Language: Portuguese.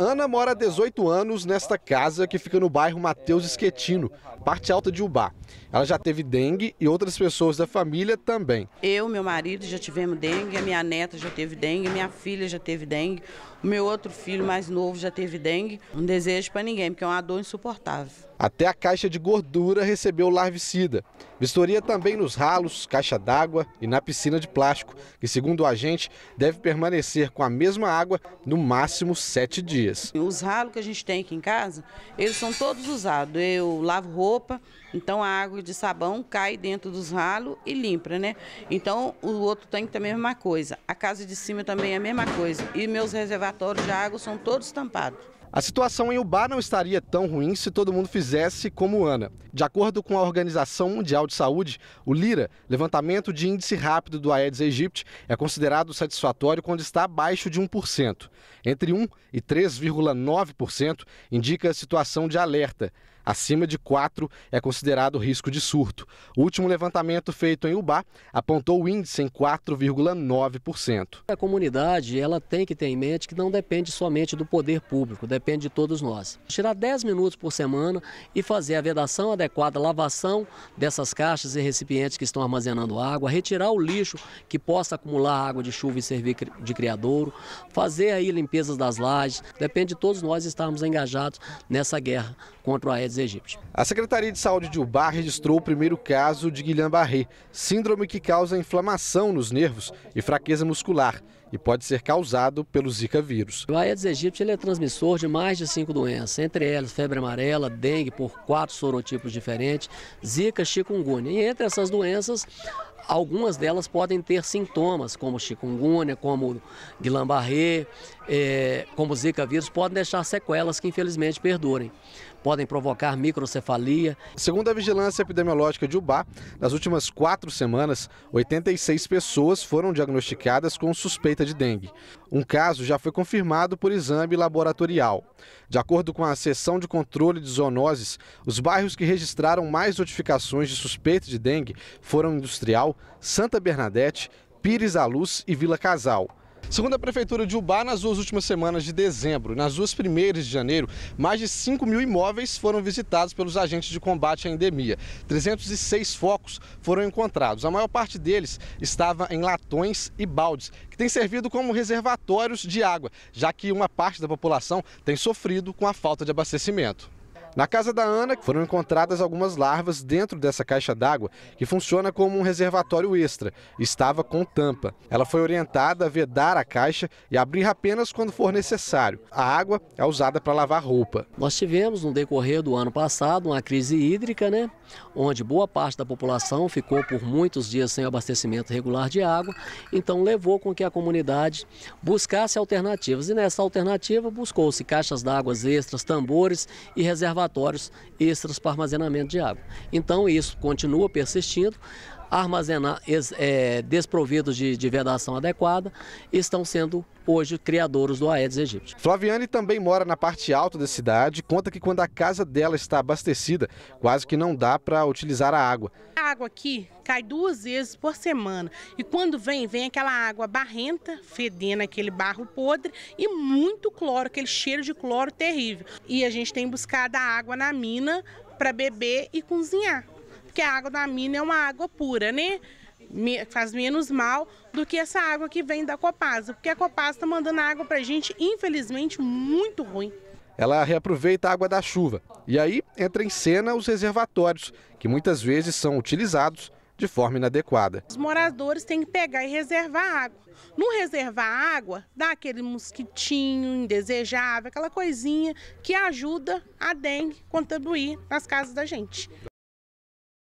Ana mora há 18 anos nesta casa que fica no bairro Mateus Esquetino, parte alta de Ubá. Ela já teve dengue e outras pessoas da família também. Eu, meu marido já tivemos dengue, a minha neta já teve dengue, minha filha já teve dengue, o meu outro filho mais novo já teve dengue. Um desejo para ninguém, porque é uma dor insuportável. Até a caixa de gordura recebeu larvicida. Vistoria também nos ralos, caixa d'água e na piscina de plástico, que, segundo o agente, deve permanecer com a mesma água no máximo sete dias. Os ralos que a gente tem aqui em casa, eles são todos usados. Eu lavo roupa, então a água água de sabão cai dentro dos ralos e limpa, né? Então o outro tanque também é a mesma coisa. A casa de cima também é a mesma coisa. E meus reservatórios de água são todos tampados. A situação em Ubá não estaria tão ruim se todo mundo fizesse como Ana. De acordo com a Organização Mundial de Saúde, o LIRA, levantamento de índice rápido do Aedes aegypti, é considerado satisfatório quando está abaixo de 1%. Entre 1 e 3,9% indica situação de alerta. Acima de 4 é considerado risco de surto. O último levantamento feito em Ubá apontou o índice em 4,9%. A comunidade ela tem que ter em mente que não depende somente do poder público, depende de todos nós. Tirar 10 minutos por semana e fazer a vedação adequada, lavação dessas caixas e recipientes que estão armazenando água, retirar o lixo que possa acumular água de chuva e servir de criadouro, fazer aí limpezas das lajes. Depende de todos nós estarmos engajados nessa guerra contra o Aedes a Secretaria de Saúde de Ubá registrou o primeiro caso de Guillain-Barré, síndrome que causa inflamação nos nervos e fraqueza muscular e pode ser causado pelo Zika vírus. O Aedes aegypti ele é transmissor de mais de cinco doenças, entre elas febre amarela, dengue por quatro sorotipos diferentes, Zika, chikungunya. E entre essas doenças, Algumas delas podem ter sintomas, como chikungunya, como Guillain-Barré, é, como Zika vírus, podem deixar sequelas que infelizmente perdurem. Podem provocar microcefalia. Segundo a vigilância epidemiológica de UBA, nas últimas quatro semanas, 86 pessoas foram diagnosticadas com suspeita de dengue. Um caso já foi confirmado por exame laboratorial. De acordo com a seção de controle de zoonoses, os bairros que registraram mais notificações de suspeita de dengue foram Industrial, Santa Bernadette, Pires à Luz e Vila Casal. Segundo a Prefeitura de Ubá, nas duas últimas semanas de dezembro e nas duas primeiras de janeiro, mais de 5 mil imóveis foram visitados pelos agentes de combate à endemia. 306 focos foram encontrados. A maior parte deles estava em latões e baldes, que têm servido como reservatórios de água, já que uma parte da população tem sofrido com a falta de abastecimento. Na casa da Ana foram encontradas algumas larvas dentro dessa caixa d'água que funciona como um reservatório extra. Estava com tampa. Ela foi orientada a vedar a caixa e abrir apenas quando for necessário. A água é usada para lavar roupa. Nós tivemos no decorrer do ano passado uma crise hídrica, né? Onde boa parte da população ficou por muitos dias sem abastecimento regular de água, então levou com que a comunidade buscasse alternativas. E nessa alternativa buscou-se caixas d'água extras, tambores e reservatórios reservatórios extras para armazenamento de água. Então isso continua persistindo armazenar, é, desprovidos de, de vedação adequada, estão sendo hoje criadores do Aedes aegypti. Flaviane também mora na parte alta da cidade, conta que quando a casa dela está abastecida, quase que não dá para utilizar a água. A água aqui cai duas vezes por semana e quando vem, vem aquela água barrenta, fedendo aquele barro podre e muito cloro, aquele cheiro de cloro terrível. E a gente tem buscado a água na mina para beber e cozinhar. Porque a água da mina é uma água pura, né? faz menos mal do que essa água que vem da Copasa, porque a Copasa está mandando água para a gente, infelizmente, muito ruim. Ela reaproveita a água da chuva e aí entra em cena os reservatórios, que muitas vezes são utilizados de forma inadequada. Os moradores têm que pegar e reservar água. No reservar água, dá aquele mosquitinho indesejável, aquela coisinha que ajuda a dengue contribuir nas casas da gente.